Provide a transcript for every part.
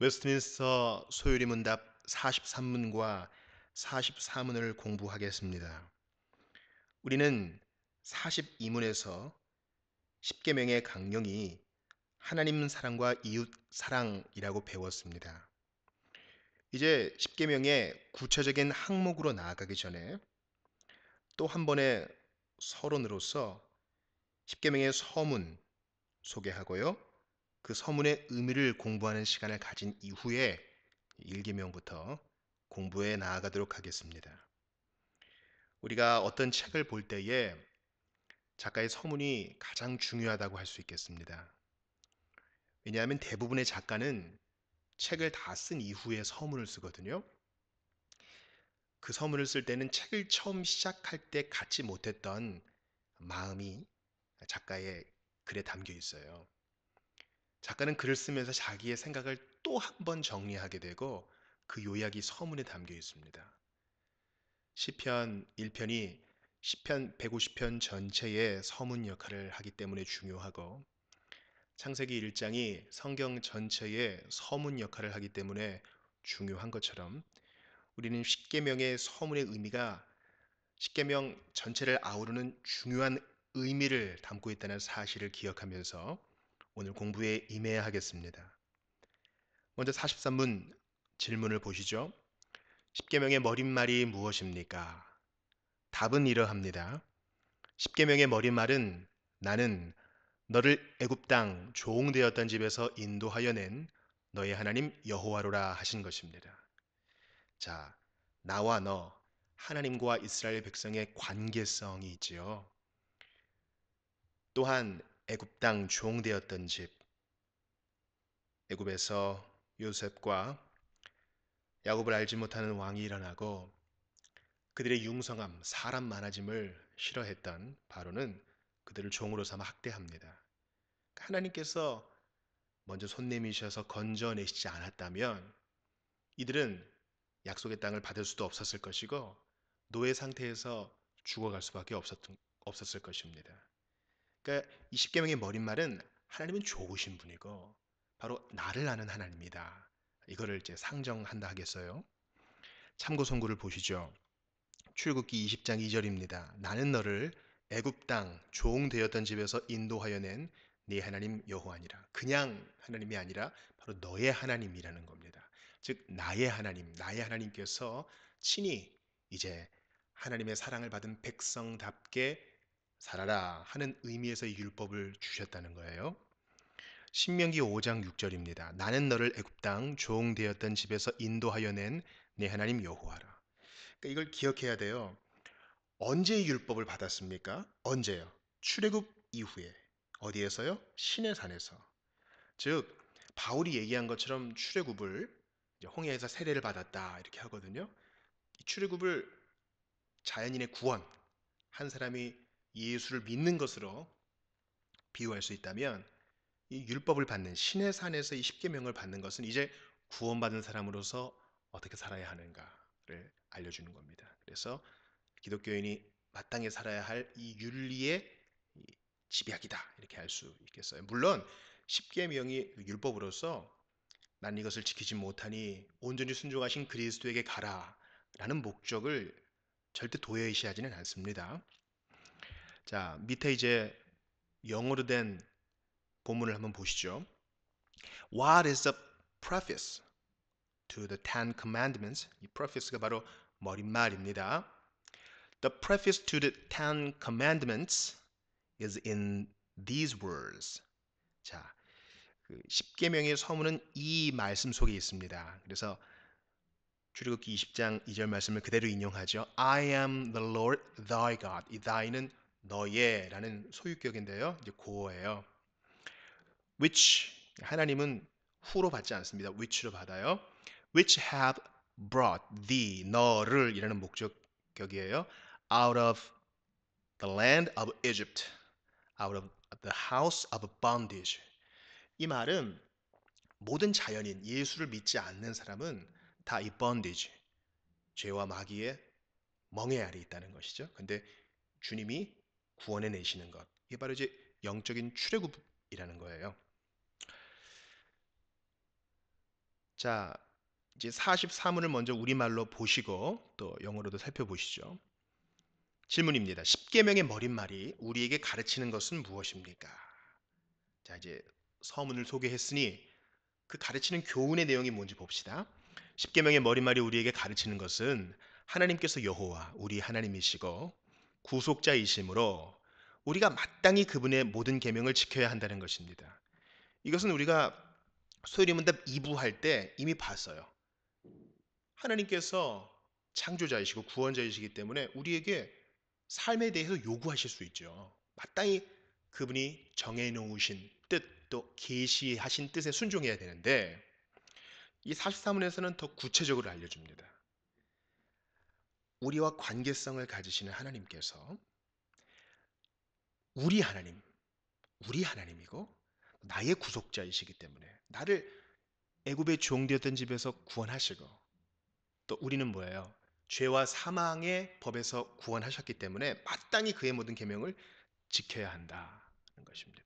웨스트민스터 소요리 문답 43문과 44문을 공부하겠습니다. 우리는 42문에서 10계명의 강령이 하나님 사랑과 이웃 사랑이라고 배웠습니다. 이제 10계명의 구체적인 항목으로 나아가기 전에 또 한 번의 서론으로서 10계명의 서문 소개하고요. 그 서문의 의미를 공부하는 시간을 가진 이후에 일기명부터 공부에 나아가도록 하겠습니다. 우리가 어떤 책을 볼 때에 작가의 서문이 가장 중요하다고 할 수 있겠습니다. 왜냐하면 대부분의 작가는 책을 다 쓴 이후에 서문을 쓰거든요. 그 서문을 쓸 때는 책을 처음 시작할 때 갖지 못했던 마음이 작가의 글에 담겨 있어요. 작가는 글을 쓰면서 자기의 생각을 또 한 번 정리하게 되고 그 요약이 서문에 담겨 있습니다. 시편 1편이 시편 150편 전체의 서문 역할을 하기 때문에 중요하고 창세기 1장이 성경 전체의 서문 역할을 하기 때문에 중요한 것처럼 우리는 십계명의 서문의 의미가 십계명 전체를 아우르는 중요한 의미를 담고 있다는 사실을 기억하면서 오늘 공부에 임해야 하겠습니다. 먼저 43문 질문을 보시죠. 10계명의 머릿말이 무엇입니까? 답은 이러합니다. 10계명의 머릿말은 나는 너를 애굽 땅조웅되었던 집에서 인도하여 낸 너의 하나님 여호와로라 하신 것입니다. 자, 나와 너 하나님과 이스라엘 백성의 관계성이 있지요. 또한 애굽 땅 종되었던 집 애굽에서 요셉과 야곱을 알지 못하는 왕이 일어나고 그들의 융성함, 사람 많아짐을 싫어했던 바로는 그들을 종으로 삼아 학대합니다. 하나님께서 먼저 손 내미셔서 건져내시지 않았다면 이들은 약속의 땅을 받을 수도 없었을 것이고 노예 상태에서 죽어갈 수밖에 없었, 없었을 것입니다. 그러니까 이 십계명의 머릿말은 하나님은 좋으신 분이고 바로 나를 아는 하나님이다. 이거를 이제 상정한다 하겠어요. 참고 선구를 보시죠. 출국기 20장 2절입니다. 나는 너를 애굽 땅 조홍 되었던 집에서 인도하여 낸 네 하나님 여호와니라. 그냥 하나님이 아니라 바로 너의 하나님이라는 겁니다. 즉 나의 하나님, 나의 하나님께서 친히 이제 하나님의 사랑을 받은 백성답게 살아라 하는 의미에서 이 율법을 주셨다는 거예요. 신명기 5장 6절입니다. 나는 너를 애굽 땅 종되었던 집에서 인도하여 낸 내 하나님 여호와라. 그러니까 이걸 기억해야 돼요. 언제 율법을 받았습니까? 언제요? 출애굽 이후에 어디에서요? 시내 산에서. 즉 바울이 얘기한 것처럼 출애굽을 홍해에서 세례를 받았다 이렇게 하거든요. 출애굽을 자연인의 구원 한 사람이 예수를 믿는 것으로 비유할 수 있다면 이 율법을 받는 신의 산에서 이 십계명을 받는 것은 이제 구원받은 사람으로서 어떻게 살아야 하는가를 알려주는 겁니다. 그래서 기독교인이 마땅히 살아야 할 이 윤리의 집약이다 이렇게 할 수 있겠어요. 물론 십계명이 그 율법으로서 난 이것을 지키지 못하니 온전히 순종하신 그리스도에게 가라라는 목적을 절대 도외시하지는 않습니다. 자, 밑에 이제 영어로 된 본문을 한번 보시죠. What is the preface to the Ten Commandments? 이 preface가 바로 머릿말입니다. The preface to the Ten Commandments is in these words. 자, 그1 0개명의 서문은 이 말씀 속에 있습니다. 그래서 출애굽기 20장 2절 말씀을 그대로 인용하죠. I am the Lord thy God. 이 thy는 너의라는 소유격인데요. 이제 고어예요. which 하나님은 후로 받지 않습니다. which로 받아요. which have brought thee 너를 이라는 목적격이에요. out of the land of Egypt out of the house of bondage 이 말은 모든 자연인 예수를 믿지 않는 사람은 다 이 bondage 죄와 마귀의 멍에 아래 있다는 것이죠. 근데 주님이 구원해 내시는 것. 이게 바로 이제 영적인 출애굽이라는 거예요. 자, 이제 43문을 먼저 우리말로 보시고 또 영어로도 살펴보시죠. 질문입니다. 10계명의 머릿말이 우리에게 가르치는 것은 무엇입니까? 자, 이제 서문을 소개했으니 그 가르치는 교훈의 내용이 뭔지 봅시다. 10계명의 머릿말이 우리에게 가르치는 것은 하나님께서 여호와 우리 하나님이시고 구속자이시므로 우리가 마땅히 그분의 모든 계명을 지켜야 한다는 것입니다. 이것은 우리가 소리 문답 2부 할때 이미 봤어요. 하나님께서 창조자이시고 구원자이시기 때문에 우리에게 삶에 대해서 요구하실 수 있죠. 마땅히 그분이 정해 놓으신 뜻 또 계시하신 뜻에 순종해야 되는데 이 43문에서는 더 구체적으로 알려 줍니다. 우리와 관계성을 가지시는 하나님께서 우리 하나님, 우리 하나님이고 나의 구속자이시기 때문에 나를 애굽의 종되었던 집에서 구원하시고 또 우리는 뭐예요? 죄와 사망의 법에서 구원하셨기 때문에 마땅히 그의 모든 계명을 지켜야 한다는 것입니다.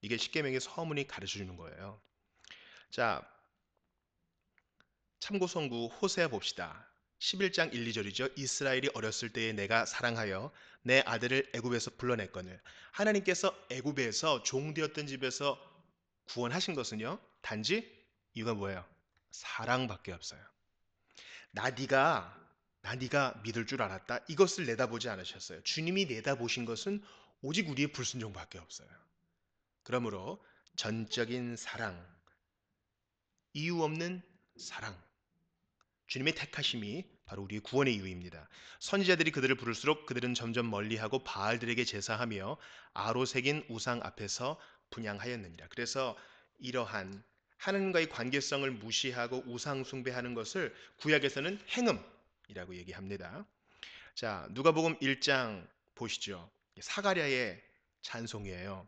이게 십계명의 서문이 가르쳐 주는 거예요. 자, 참고성구 호세아 봅시다. 11장 1, 2절이죠. 이스라엘이 어렸을 때에 내가 사랑하여 내 아들을 애굽에서 불러냈거늘 하나님께서 애굽에서 종되었던 집에서 구원하신 것은요. 단지 이유가 뭐예요? 사랑밖에 없어요. 나 네가 나 네가 믿을 줄 알았다. 이것을 내다보지 않으셨어요. 주님이 내다보신 것은 오직 우리의 불순종밖에 없어요. 그러므로 전적인 사랑, 이유 없는 사랑, 주님의 택하심이 바로 우리의 구원의 이유입니다. 선지자들이 그들을 부를수록 그들은 점점 멀리하고 바알들에게 제사하며 아로 색인 우상 앞에서 분양하였느니라. 그래서 이러한 하나님과의 관계성을 무시하고 우상 숭배하는 것을 구약에서는 행음이라고 얘기합니다. 자, 누가복음 1장 보시죠. 사가랴의 찬송이에요.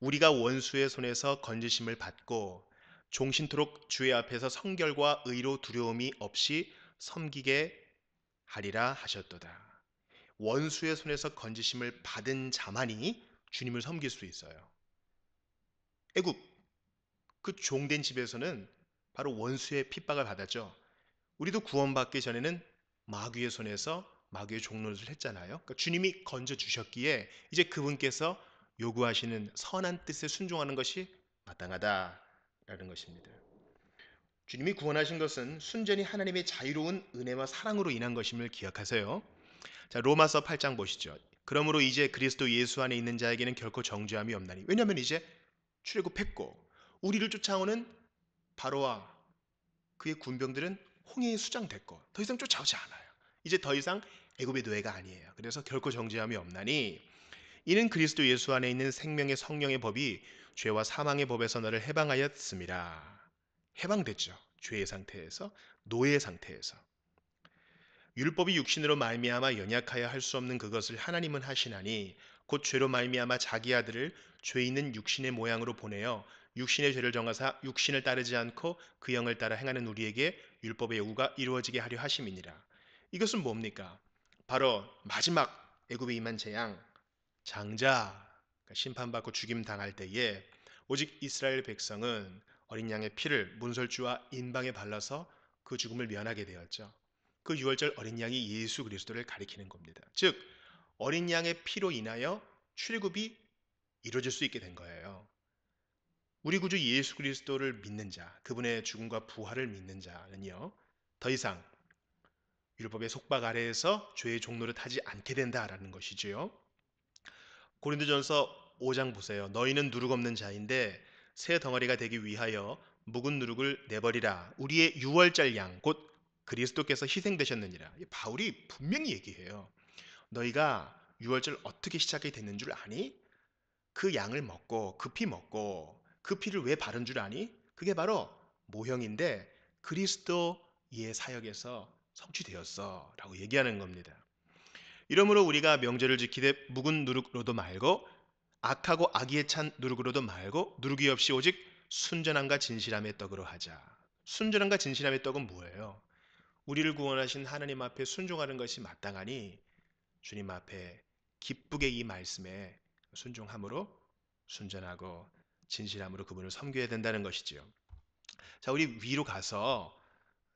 우리가 원수의 손에서 건지심을 받고 종신토록 주의 앞에서 성결과 의로 두려움이 없이 섬기게 하리라 하셨도다. 원수의 손에서 건지심을 받은 자만이 주님을 섬길 수 있어요. 애굽 그 종된 집에서는 바로 원수의 핍박을 받았죠. 우리도 구원받기 전에는 마귀의 손에서 마귀의 종로를 했잖아요. 그러니까 주님이 건져 주셨기에 이제 그분께서 요구하시는 선한 뜻에 순종하는 것이 마땅하다. 라는 것입니다. 주님이 구원하신 것은 순전히 하나님의 자유로운 은혜와 사랑으로 인한 것임을 기억하세요. 자, 로마서 8장 보시죠. 그러므로 이제 그리스도 예수 안에 있는 자에게는 결코 정죄함이 없나니. 왜냐하면 이제 출애굽했고 우리를 쫓아오는 바로와 그의 군병들은 홍해에 수장됐고 더 이상 쫓아오지 않아요. 이제 더 이상 애굽의 노예가 아니에요. 그래서 결코 정죄함이 없나니 이는 그리스도 예수 안에 있는 생명의 성령의 법이 죄와 사망의 법에서 너를 해방하였습니다. 해방됐죠. 죄의 상태에서 노예 상태에서 율법이 육신으로 말미암아 연약하여 할 수 없는 그것을 하나님은 하시나니 곧 죄로 말미암아 자기 아들을 죄 있는 육신의 모양으로 보내어 육신의 죄를 정하사 육신을 따르지 않고 그 영을 따라 행하는 우리에게 율법의 요구가 이루어지게 하려 하심이니라. 이것은 뭡니까? 바로 마지막 애굽에 임한 재앙 장자 그러니까 심판받고 죽임 당할 때에 오직 이스라엘 백성은 어린 양의 피를 문설주와 인방에 발라서 그 죽음을 면하게 되었죠. 그 6월절 어린 양이 예수 그리스도를 가리키는 겁니다. 즉 어린 양의 피로 인하여 출애굽이 이루어질 수 있게 된 거예요. 우리 구주 예수 그리스도를 믿는 자, 그분의 죽음과 부활을 믿는 자는요. 더 이상 율법의 속박 아래에서 죄의 종로를 타지 않게 된다라는 것이지요. 고린도전서 5장 보세요. 너희는 누룩 없는 자인데 새 덩어리가 되기 위하여 묵은 누룩을 내버리라. 우리의 유월절 양 곧 그리스도께서 희생되셨느니라. 바울이 분명히 얘기해요. 너희가 유월절 어떻게 시작이 됐는 줄 아니? 그 양을 먹고 그 피 먹고 그 피를 왜 바른 줄 아니? 그게 바로 모형인데 그리스도의 사역에서 성취되었어 라고 얘기하는 겁니다. 이러므로 우리가 명절을 지키되 묵은 누룩으로도 말고 악하고 악의에 찬 누룩으로도 말고 누룩이 없이 오직 순전함과 진실함의 떡으로 하자. 순전함과 진실함의 떡은 뭐예요? 우리를 구원하신 하나님 앞에 순종하는 것이 마땅하니 주님 앞에 기쁘게 이 말씀에 순종함으로 순전하고 진실함으로 그분을 섬겨야 된다는 것이지요. 자, 우리 위로 가서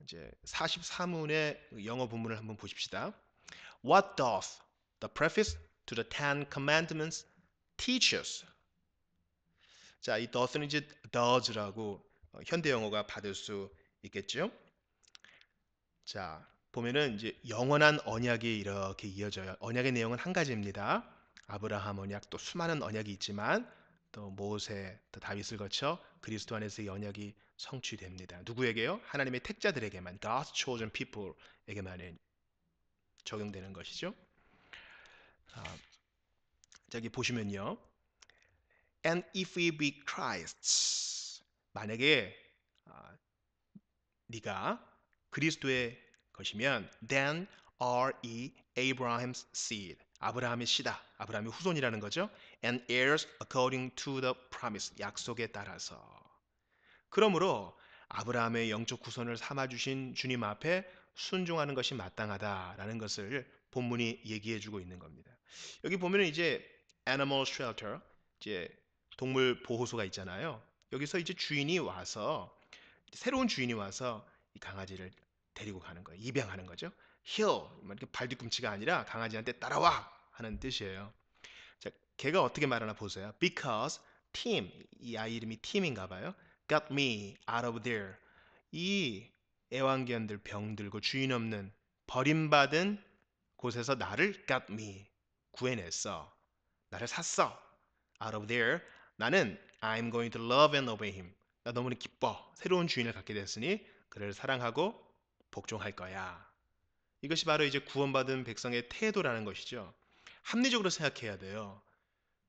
이제 43문의 영어 본문을 한번 보십시다. What doth the preface to the Ten Commandments teach us? 자, 이 doth는 이제 does라고 현대 영어가 받을 수 있겠죠? 자, 보면은 이제 영원한 언약이 이렇게 이어져요. 언약의 내용은 한 가지입니다. 아브라함 언약 또 수많은 언약이 있지만 또 모세, 또 다윗을 거쳐 그리스도 안에서의 언약이 성취됩니다. 누구에게요? 하나님의 택자들에게만 God's chosen people에게만 적용되는 것이죠. 아, 저기 보시면요. And if we be Christ's 만약에 아, 네가 그리스도의 것이면 then are ye Abraham's seed 아브라함의 씨다 아브라함의 후손이라는 거죠 and heirs according to the promise 약속에 따라서 그러므로 아브라함의 영적 후손을 삼아주신 주님 앞에 순종하는 것이 마땅하다라는 것을 본문이 얘기해 주고 있는 겁니다. 여기 보면 이제 animal shelter, 이제 동물 보호소가 있잖아요. 여기서 이제 주인이 와서 새로운 주인이 와서 이 강아지를 데리고 가는 거예요. 입양하는 거죠. hill 뭐 이렇게 발 뒤꿈치가 아니라 강아지한테 따라와 하는 뜻이에요. 자, 걔가 어떻게 말하나 보세요. Because Tim 이 아이 이름이 t m 인가 봐요. Got me out of there. 이 애완견들 병들고 주인 없는 버림받은 곳에서 나를 got me 구해냈어. 나를 샀어. Out of there 나는 I'm going to love and obey him. 나 너무나 기뻐. 새로운 주인을 갖게 됐으니 그를 사랑하고 복종할 거야. 이것이 바로 이제 구원받은 백성의 태도라는 것이죠. 합리적으로 생각해야 돼요.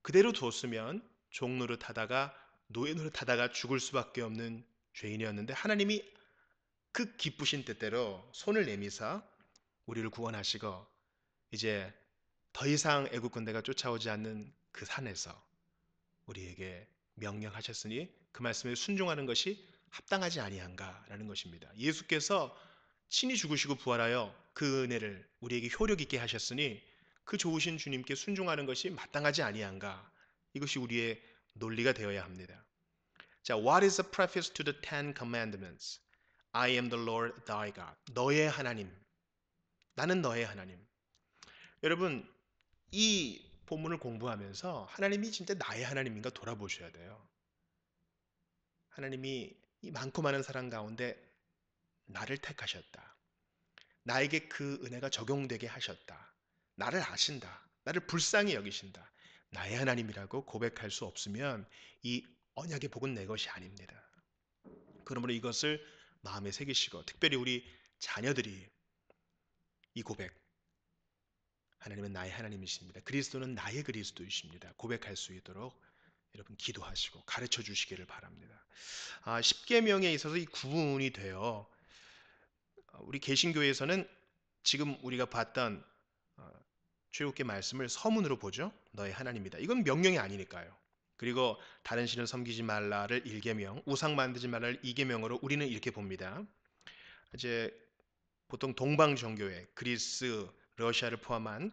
그대로 두었으면종 노릇하다가 노예 노릇하다가 죽을 수밖에 없는 죄인이었는데 하나님이 그 기쁘신 때대로 손을 내미사 우리를 구원하시고 이제 더 이상 애국 군대가 쫓아오지 않는 그 산에서 우리에게 명령하셨으니 그 말씀에 순종하는 것이 합당하지 아니한가라는 것입니다. 예수께서 친히 죽으시고 부활하여 그 은혜를 우리에게 효력 있게 하셨으니 그 좋으신 주님께 순종하는 것이 마땅하지 아니한가 이것이 우리의 논리가 되어야 합니다. 자, what is the preface to the Ten Commandments? I am the Lord thy God. 너의 하나님. 나는 너의 하나님. 여러분, 이 본문을 공부하면서 하나님이 진짜 나의 하나님인가 돌아보셔야 돼요. 하나님이 이 많고 많은 사람 가운데 나를 택하셨다. 나에게 그 은혜가 적용되게 하셨다. 나를 아신다. 나를 불쌍히 여기신다. 나의 하나님이라고 고백할 수 없으면 이 언약의 복은 내 것이 아닙니다. 그러므로 이것을 마음에 새기시고 특별히 우리 자녀들이 이 고백 하나님은 나의 하나님이십니다. 그리스도는 나의 그리스도이십니다. 고백할 수 있도록 여러분 기도하시고 가르쳐 주시기를 바랍니다. 아, 10계명에 있어서 이 구분이 되어 우리 개신교에서는 지금 우리가 봤던 어, 최후께 말씀을 서문으로 보죠. 너의 하나님이다. 이건 명령이 아니니까요. 그리고 다른 신을 섬기지 말라를 일계명 우상 만들지 말라를 이계명으로 우리는 이렇게 봅니다. 이제 보통 동방 정교회, 그리스, 러시아를 포함한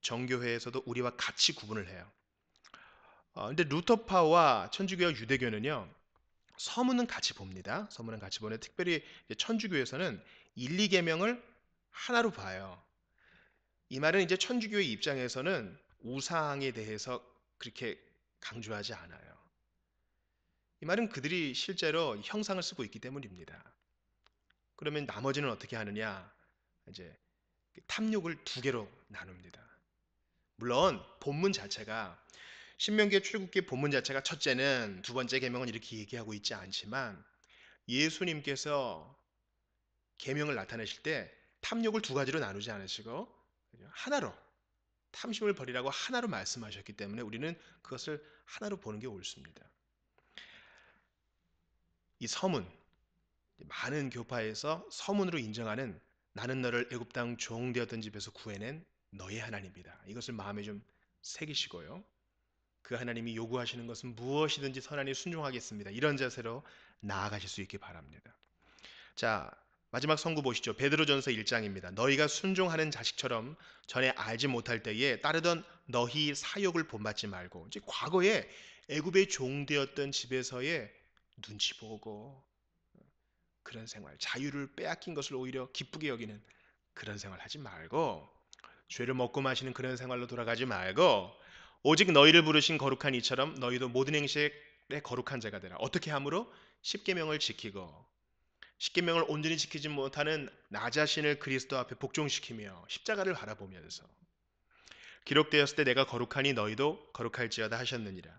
정교회에서도 우리와 같이 구분을 해요. 어, 근데 루터파와 천주교와 유대교는요, 서문은 같이 봅니다. 서문은 같이 보는데 특별히 천주교에서는 1, 2계명을 하나로 봐요. 이 말은 이제 천주교의 입장에서는 우상에 대해서 그렇게 강조하지 않아요. 이 말은 그들이 실제로 형상을 쓰고 있기 때문입니다. 그러면 나머지는 어떻게 하느냐? 이제 그 탐욕을 두 개로 나눕니다. 물론 본문 자체가 신명기 출국기 본문 자체가 첫째는 두 번째 계명은 이렇게 얘기하고 있지 않지만 예수님께서 계명을 나타내실 때 탐욕을 두 가지로 나누지 않으시고 하나로 탐심을 버리라고 하나로 말씀하셨기 때문에 우리는 그것을 하나로 보는 게 옳습니다. 이 서문, 많은 교파에서 서문으로 인정하는 나는 너를 애굽 땅 종되었던 집에서 구해낸 너의 하나님입니다 이것을 마음에 좀 새기시고요. 그 하나님이 요구하시는 것은 무엇이든지 선하니 순종하겠습니다. 이런 자세로 나아가실 수 있기 바랍니다. 자, 마지막 선구 보시죠. 베드로전서 1장입니다. 너희가 순종하는 자식처럼 전에 알지 못할 때에 따르던 너희 사욕을 본받지 말고 이제 과거에 애굽의 종되었던 집에서의 눈치 보고 그런 생활, 자유를 빼앗긴 것을 오히려 기쁘게 여기는 그런 생활 하지 말고 죄를 먹고 마시는 그런 생활로 돌아가지 말고 오직 너희를 부르신 거룩한 이처럼 너희도 모든 행실에 거룩한 자가 되라. 어떻게 함으로 십계명을 지키고 십계명을 온전히 지키지 못하는 나 자신을 그리스도 앞에 복종시키며 십자가를 바라보면서 기록되었을 때 내가 거룩하니 너희도 거룩할지어다 하셨느니라.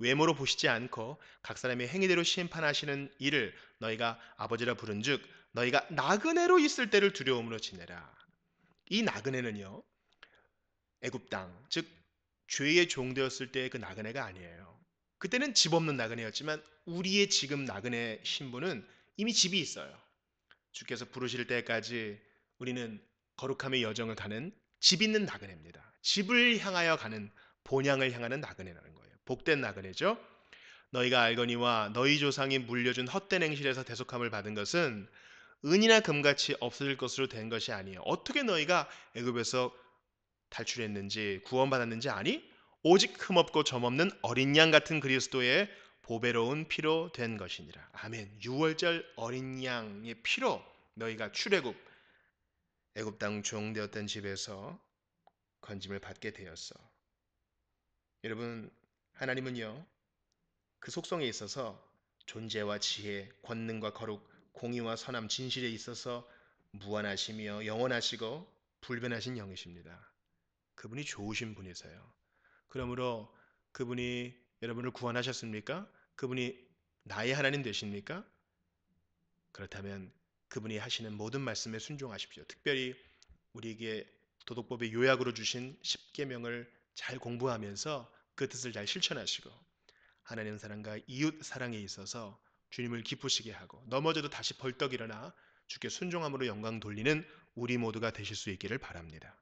외모로 보시지 않고 각 사람의 행위대로 심판하시는 이를 너희가 아버지라 부른즉 너희가 나그네로 있을 때를 두려움으로 지내라. 이 나그네는요. 애굽 땅, 즉 죄의 종되었을 때의 그 나그네가 아니에요. 그때는 집 없는 나그네였지만 우리의 지금 나그네 신분은 이미 집이 있어요. 주께서 부르실 때까지 우리는 거룩함의 여정을 가는 집 있는 나그네입니다. 집을 향하여 가는 본향을 향하는 나그네라는 거예요. 복된 나그네죠. 너희가 알거니와 너희 조상이 물려준 헛된 행실에서 대속함을 받은 것은 은이나 금같이 없어질 것으로 된 것이 아니에요. 어떻게 너희가 애굽에서 탈출했는지 구원받았는지 아니? 오직 흠없고 점없는 어린 양 같은 그리스도의 보배로운 피로 된 것이니라. 아멘. 6월절 어린 양의 피로 너희가 출애굽 애굽 땅 종되었던 집에서 건짐을 받게 되었어. 여러분 하나님은요 그 속성에 있어서 존재와 지혜, 권능과 거룩, 공의와 선함, 진실에 있어서 무한하시며 영원하시고 불변하신 영이십니다. 그분이 좋으신 분이세요. 그러므로 그분이 여러분을 구원하셨습니까? 그분이 나의 하나님 되십니까? 그렇다면 그분이 하시는 모든 말씀에 순종하십시오. 특별히 우리에게 도덕법의 요약으로 주신 10계명을 잘 공부하면서 그 뜻을 잘 실천하시고 하나님 사랑과 이웃 사랑에 있어서 주님을 기쁘시게 하고 넘어져도 다시 벌떡 일어나 주께 순종함으로 영광 돌리는 우리 모두가 되실 수 있기를 바랍니다.